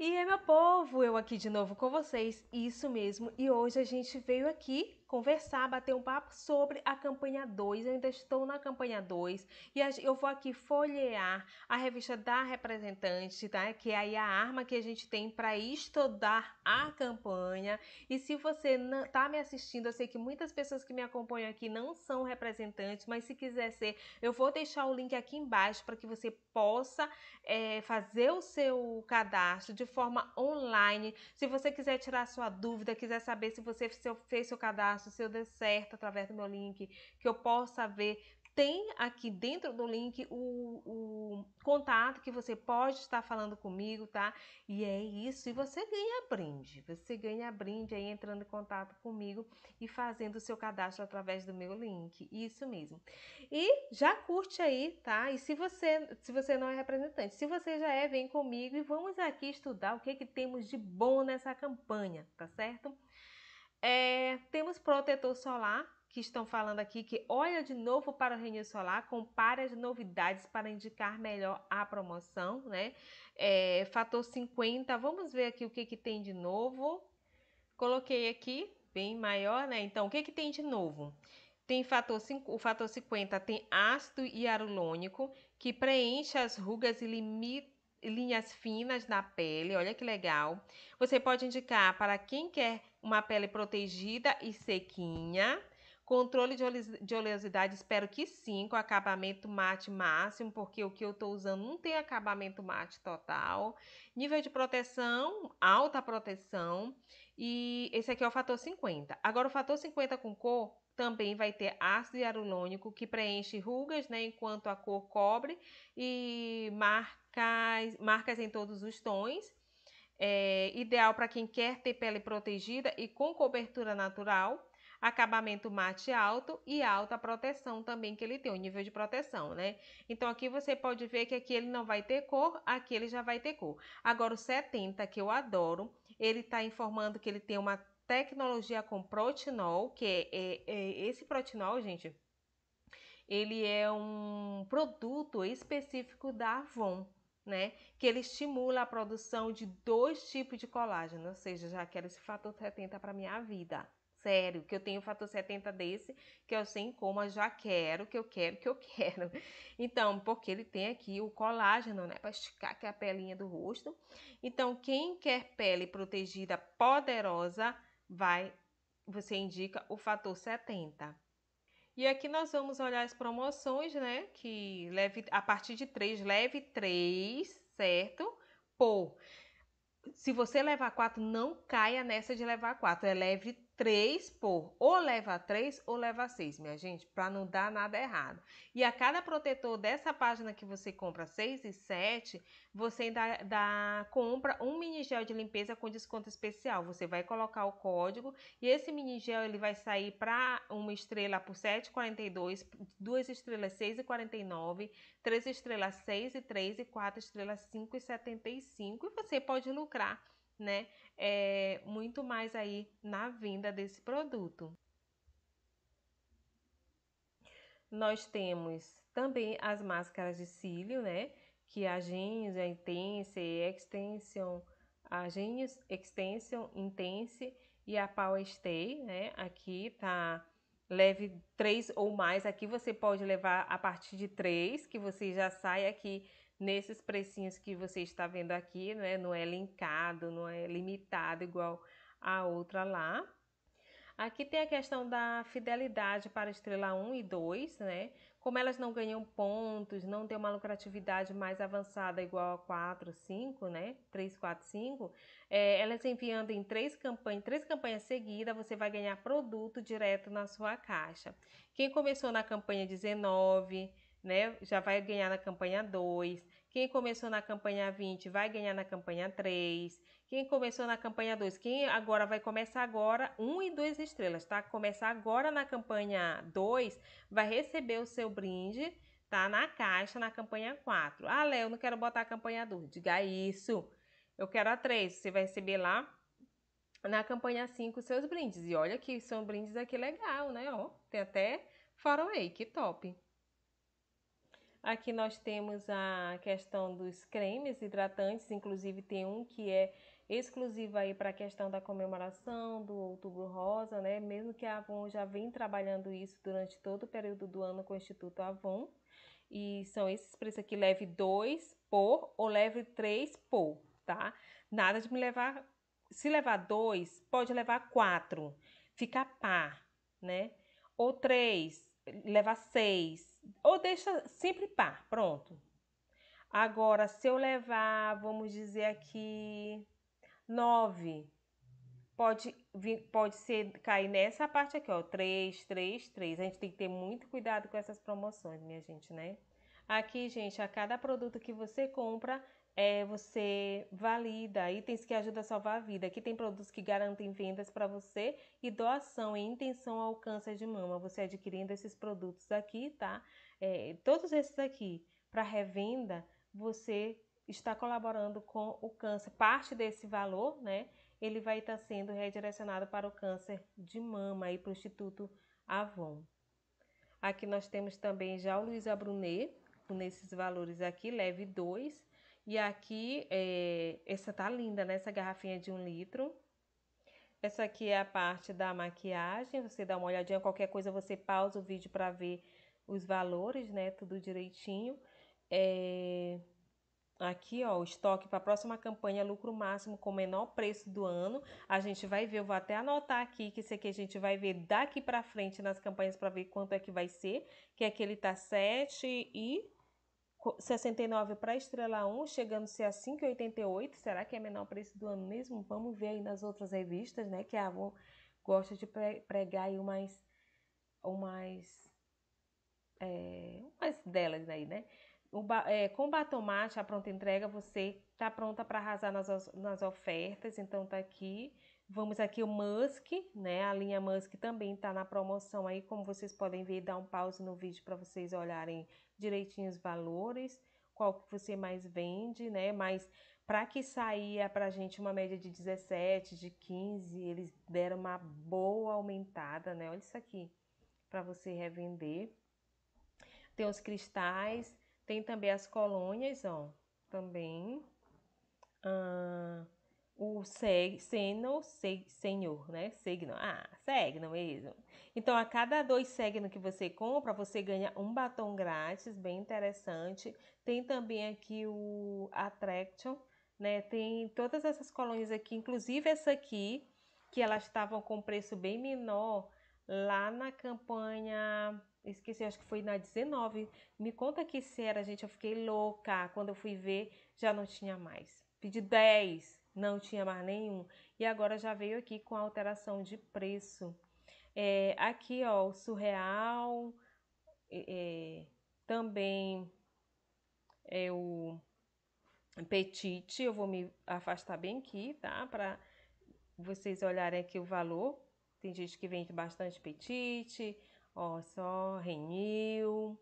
E aí, é meu povo, eu aqui de novo com vocês, isso mesmo, e hoje a gente veio aqui conversar, bater um papo sobre a campanha 2. Eu ainda estou na campanha 2 e eu vou aqui folhear a revista da representante, tá? Que é a arma que a gente tem para estudar a campanha. E se você não tá me assistindo, eu sei que muitas pessoas que me acompanham aqui não são representantes, mas se quiser ser, eu vou deixar o link aqui embaixo para que você possa é, fazer o seu cadastro de forma online. Se você quiser tirar sua dúvida, quiser saber se você fez seu cadastro faço, se eu der certo através do meu link, que eu possa ver. Tem aqui dentro do link o, o contato que você pode estar falando comigo, tá? E é isso. E você ganha brinde. Você ganha brinde aí entrando em contato comigo e fazendo o seu cadastro através do meu link. Isso mesmo. E já curte aí, tá? E se você, se você não é representante, se você já é, vem comigo e vamos aqui estudar o que, que temos de bom nessa campanha, tá certo? É, temos protetor solar, que estão falando aqui, que olha de novo para o Renil Solar, compare as novidades para indicar melhor a promoção, né? É, fator 50, vamos ver aqui o que, que tem de novo. Coloquei aqui, bem maior, né? Então, o que, que tem de novo? Tem fator 5, o fator 50 tem ácido hialurônico, que preenche as rugas e limita linhas finas na pele, olha que legal. Você pode indicar para quem quer uma pele protegida e sequinha. Controle de, oleosidade, espero que sim, com acabamento mate máximo, porque o que eu estou usando não tem acabamento mate total. Nível de proteção, alta proteção. E esse aqui é o fator 50. Agora, o fator 50 com cor também vai ter ácido hialurônico que preenche rugas, né, enquanto a cor cobre e marcas, marcas em todos os tons é, ideal para quem quer ter pele protegida e com cobertura natural, acabamento mate alto e alta proteção também que ele tem, o nível de proteção, né? Então aqui você pode ver que aqui ele não vai ter cor, aqui ele já vai ter cor. Agora o 70, que eu adoro, ele está informando que ele tem uma tecnologia com protinol, que é, é, é esse protinol, gente, ele é um produto específico da Avon né? Que ele estimula a produção de dois tipos de colágeno, ou seja, já quero esse fator 70 para minha vida. Sério, que eu tenho o fator 70 desse, que eu sem coma já quero, que eu quero, que eu quero. Então, porque ele tem aqui o colágeno, né, para esticar aqui a pelinha do rosto. Então, quem quer pele protegida, poderosa, vai você indica o fator 70. E aqui nós vamos olhar as promoções, né? Que leve a partir de 3, leve 3, certo? Por. Se você levar 4, não caia nessa de levar 4, é leve 3. 3 por ou leva 3 ou leva 6, minha gente, para não dar nada errado. E a cada protetor dessa página que você compra 6 e 7, você ainda dá, compra um mini gel de limpeza com desconto especial. Você vai colocar o código e esse mini gel ele vai sair para uma estrela por 7,42, duas estrelas 6,49, três estrelas 6 e 3 e quatro estrelas 5,75 e você pode lucrar né? É, muito mais aí na venda desse produto. Nós temos também as máscaras de cílio, né? Que a Genius, a Intense, a Extension, a Genius Extension Intense e a Power Stay, né? Aqui tá leve três ou mais. Aqui você pode levar a partir de três, que você já sai aqui nesses precinhos que você está vendo aqui, né? Não é linkado, não é limitado igual a outra lá. Aqui tem a questão da fidelidade para estrela 1 e 2, né? Como elas não ganham pontos, não tem uma lucratividade mais avançada igual a 4, 5, né? 3, 4, 5, é, elas enviando em três campanhas, três campanhas seguidas, você vai ganhar produto direto na sua caixa. Quem começou na campanha 19, né, já vai ganhar na campanha 2. Quem começou na campanha 20 vai ganhar na campanha 3. Quem começou na campanha 2, quem agora vai começar agora 1 e 2 estrelas, tá? Começar agora na campanha 2, vai receber o seu brinde, tá? Na caixa, na campanha 4. Ah, Léo, não quero botar a campanha 2. Diga isso. Eu quero a 3. Você vai receber lá na campanha 5 seus brindes. E olha que são brindes aqui legal, né? Ó, tem até faroe, que top. Aqui nós temos a questão dos cremes hidratantes, inclusive tem um que é exclusivo aí para a questão da comemoração do Outubro Rosa, né? Mesmo que a Avon já vem trabalhando isso durante todo o período do ano com o Instituto Avon. E são esses preços aqui, leve 2 por ou leve 3 por, tá? Nada de me levar, se levar dois, pode levar quatro, fica par, né? Ou três, levar seis. Ou deixa sempre par, pronto. Agora, se eu levar, vamos dizer aqui, nove, pode, pode ser, cair nessa parte aqui, ó, três, três, três. A gente tem que ter muito cuidado com essas promoções, minha gente, né? Aqui, gente, a cada produto que você compra, é, você valida itens que ajudam a salvar a vida. Aqui tem produtos que garantem vendas para você e doação em intenção ao câncer de mama. Você adquirindo esses produtos aqui, tá? É, todos esses aqui para revenda, você está colaborando com o câncer. Parte desse valor, né? Ele vai estar tá sendo redirecionado para o câncer de mama e para o Instituto Avon. Aqui nós temos também já o Luiz Brunet, nesses valores aqui, leve 2 e aqui, é, essa tá linda, né? Essa garrafinha de um litro. Essa aqui é a parte da maquiagem. Você dá uma olhadinha, qualquer coisa você pausa o vídeo para ver os valores, né? Tudo direitinho. É... Aqui, ó, o estoque para a próxima campanha lucro máximo com menor preço do ano. A gente vai ver, eu vou até anotar aqui que esse aqui a gente vai ver daqui para frente nas campanhas para ver quanto é que vai ser, que é aqui ele tá 7 e 69 para a estrela 1, chegando-se a 5,88. Será que é menor preço do ano mesmo? Vamos ver aí nas outras revistas, né? Que a Avon gosta de pregar aí umas, umas, é, umas delas aí, né? O, é, com batom mate, a pronta entrega, você tá pronta para arrasar nas, nas ofertas. Então tá aqui Vamos aqui o Musk, né? A linha Musk também está na promoção aí, como vocês podem ver, dá um pause no vídeo para vocês olharem direitinho os valores, qual que você mais vende, né? Mas para que saia para a gente uma média de 17, de 15, eles deram uma boa aumentada, né? Olha isso aqui, para você revender. Tem os cristais, tem também as colônias, ó, também. Ah, o seno, senhor, né? segno Ah, segno mesmo. Então, a cada dois segno que você compra, você ganha um batom grátis, bem interessante. Tem também aqui o Attraction, né? Tem todas essas colônias aqui, inclusive essa aqui, que elas estavam com preço bem menor lá na campanha esqueci, acho que foi na 19. Me conta que se era, gente, eu fiquei louca. Quando eu fui ver, já não tinha mais. Pedi 10 não tinha mais nenhum. E agora já veio aqui com a alteração de preço. É, aqui, ó, o surreal, é, também é o petite. Eu vou me afastar bem aqui, tá? Para vocês olharem aqui o valor. Tem gente que vende bastante petite, ó, só renil.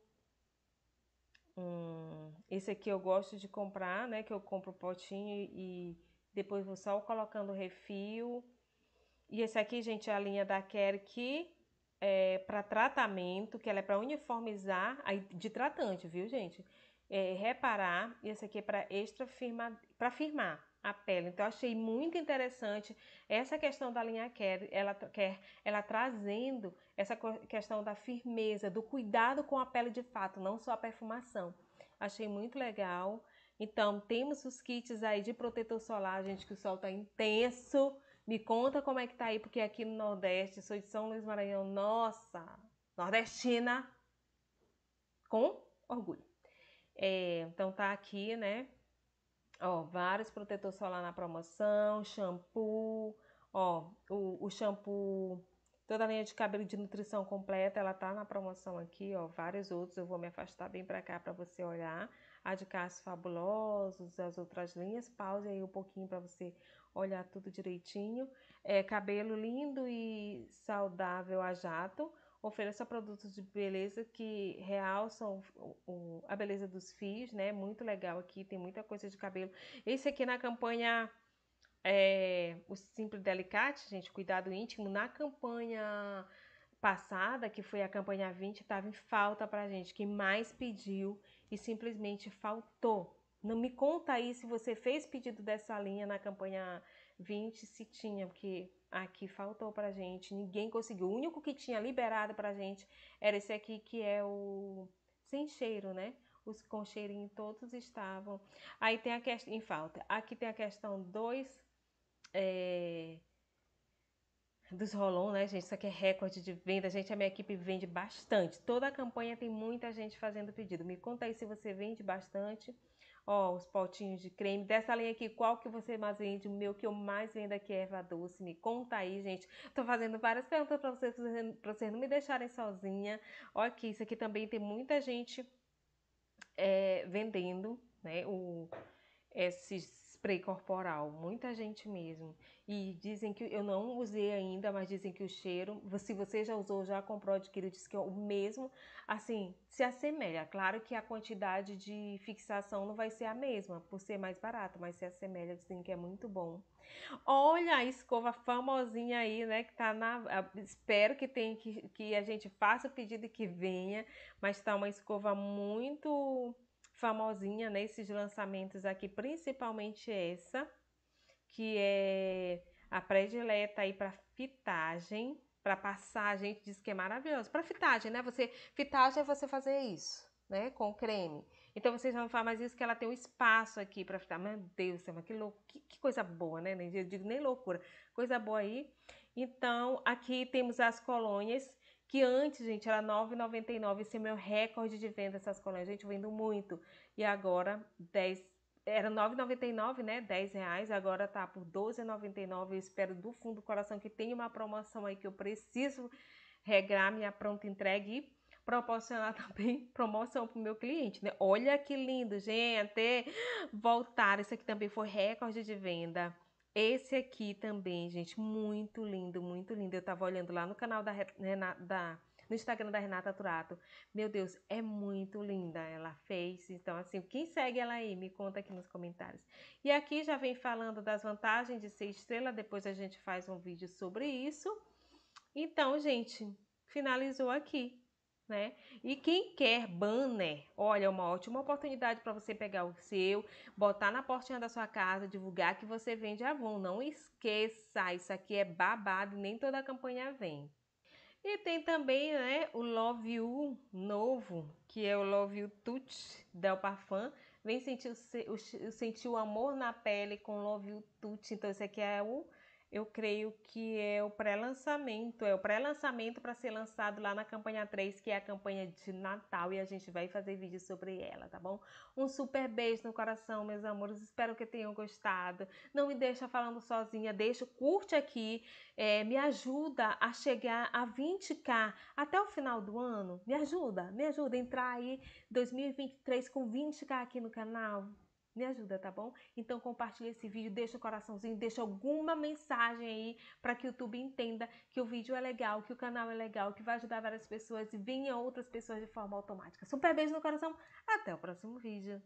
Hum, esse aqui eu gosto de comprar, né? Que eu compro potinho e depois vou só colocando o refil. E esse aqui, gente, é a linha da Care que é para tratamento, que ela é para uniformizar, aí de tratante, viu, gente? É, reparar, e esse aqui é para extra firma, para firmar a pele. Então, achei muito interessante essa questão da linha Care, ela quer ela trazendo essa questão da firmeza, do cuidado com a pele de fato, não só a perfumação. Achei muito legal. Então, temos os kits aí de protetor solar, gente, que o sol tá intenso. Me conta como é que tá aí, porque aqui no Nordeste, sou de São Luís Maranhão, nossa, nordestina, com orgulho. É, então tá aqui, né? Ó, vários protetor solar na promoção, shampoo, ó, o, o shampoo Toda a linha de cabelo de nutrição completa, ela tá na promoção aqui, ó, vários outros. Eu vou me afastar bem para cá para você olhar a de Casos Fabulosos, as outras linhas. Pause aí um pouquinho para você olhar tudo direitinho. É, cabelo lindo e saudável a jato. Ofereça produtos de beleza que realçam o, o, a beleza dos fios, né? Muito legal aqui, tem muita coisa de cabelo. Esse aqui na campanha é, o Simples Delicate, gente, cuidado íntimo. Na campanha passada, que foi a campanha 20, estava em falta para gente. Quem mais pediu e simplesmente faltou. Não me conta aí se você fez pedido dessa linha na campanha 20, se tinha, porque aqui faltou pra gente, ninguém conseguiu. O único que tinha liberado pra gente era esse aqui que é o sem cheiro, né? Os com cheirinho todos estavam. Aí tem a questão em falta. Aqui tem a questão 2 é, eh, dos Rolon, né, gente? Isso aqui é recorde de venda. Gente, a minha equipe vende bastante. Toda a campanha tem muita gente fazendo pedido. Me conta aí se você vende bastante. Ó, os potinhos de creme. Dessa linha aqui, qual que você mais vende? O meu que eu mais vendo aqui é erva doce. Me conta aí, gente. Tô fazendo várias perguntas para vocês, para vocês não me deixarem sozinha. Ó aqui, isso aqui também tem muita gente é, vendendo, né? O, esses spray corporal, muita gente mesmo. E dizem que eu não usei ainda, mas dizem que o cheiro, se você já usou, já comprou, adquiriu, diz que é o mesmo, assim, se assemelha. Claro que a quantidade de fixação não vai ser a mesma, por ser mais barato, mas se assemelha, dizem que é muito bom. Olha a escova famosinha aí, né, que tá na... Espero que tenha, que, que a gente faça o pedido e que venha, mas tá uma escova muito famosinha nesses né, lançamentos aqui, principalmente essa, que é a predileta aí para fitagem, para passar, a gente diz que é maravilhoso. Para fitagem, né? Você fitagem é você fazer isso, né, com creme. Então vocês vão falar, mais isso que ela tem um espaço aqui para fitar. Meu Deus, é que, louco, que, que coisa boa, né? Eu digo nem loucura, coisa boa aí. Então aqui temos as colônias que antes, gente, era 9,99, esse é meu recorde de venda essas colunas, gente, vendo muito. E agora 10 era 9,99, né? 10 reais, agora tá por 12,99. Eu espero do fundo do coração que tenha uma promoção aí que eu preciso regrar minha pronta entrega e proporcionar também promoção para o meu cliente, né? Olha que lindo, gente! Voltar, isso aqui também foi recorde de venda. Esse aqui também, gente, muito lindo, muito lindo. Eu tava olhando lá no canal da Renata, da, no Instagram da Renata Turato. Meu Deus, é muito linda. Ela fez, então assim, quem segue ela aí, me conta aqui nos comentários. E aqui já vem falando das vantagens de ser estrela, depois a gente faz um vídeo sobre isso. Então, gente, finalizou aqui né? E quem quer banner, olha, é uma ótima oportunidade para você pegar o seu, botar na portinha da sua casa, divulgar que você vende Avon. Não esqueça, isso aqui é babado, nem toda campanha vem. E tem também, né, o Love You novo, que é o Love You Touch Del Parfum. Vem sentir o, sentir o amor na pele com Love You Touch. Então, esse aqui é o eu creio que é o pré-lançamento, é o pré-lançamento para ser lançado lá na campanha 3, que é a campanha de Natal, e a gente vai fazer vídeo sobre ela, tá bom? Um super beijo no coração, meus amores, espero que tenham gostado. Não me deixa falando sozinha, deixa, curte aqui, é, me ajuda a chegar a 20k até o final do ano, me ajuda, me ajuda a entrar aí 2023 com 20k aqui no canal. Me ajuda, tá bom? Então compartilha esse vídeo, deixa o coraçãozinho, deixa alguma mensagem aí para que o YouTube entenda que o vídeo é legal, que o canal é legal, que vai ajudar várias pessoas e venha outras pessoas de forma automática. Super beijo no coração, até o próximo vídeo.